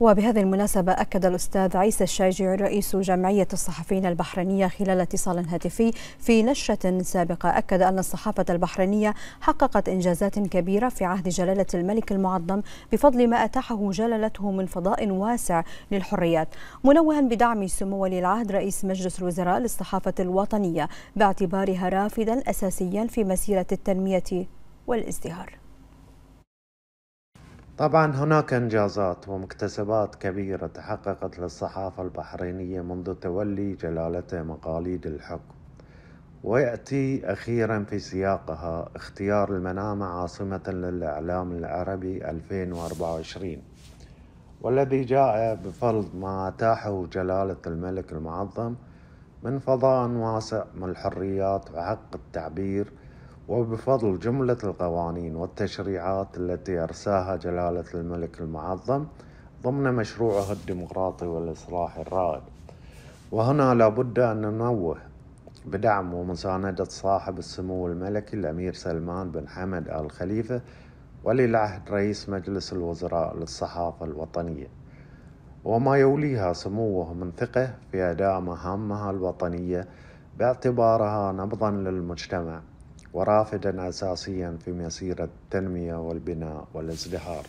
وبهذه المناسبة أكد الأستاذ عيسى الشاجعي رئيس جمعية الصحفيين البحرينية خلال اتصال هاتفي في نشرة سابقة أكد أن الصحافة البحرينية حققت إنجازات كبيرة في عهد جلالة الملك المعظم بفضل ما أتاحه جلالته من فضاء واسع للحريات منوها بدعم سمو ولي العهد رئيس مجلس الوزراء للصحافة الوطنية باعتبارها رافدا أساسيا في مسيرة التنمية والازدهار طبعا هناك انجازات ومكتسبات كبيرة تحققت للصحافة البحرينية منذ تولي جلالته مقاليد الحكم ويأتي أخيرا في سياقها اختيار المنامة عاصمة للإعلام العربي 2024 والذي جاء بفرض ما أتاحه جلالة الملك المعظم من فضاء واسع من الحريات وحق التعبير وبفضل جملة القوانين والتشريعات التي أرساها جلالة الملك المعظم ضمن مشروعه الديمقراطي والإصلاحي الرائد وهنا لابد أن ننوه بدعم ومساندة صاحب السمو الملكي الأمير سلمان بن حمد آل خليفة ولي العهد رئيس مجلس الوزراء للصحافة الوطنية وما يوليها سموه من ثقة في أداء مهامها الوطنية باعتبارها نبضا للمجتمع ورافدا أساسيا في مسيرة التنمية والبناء والازدهار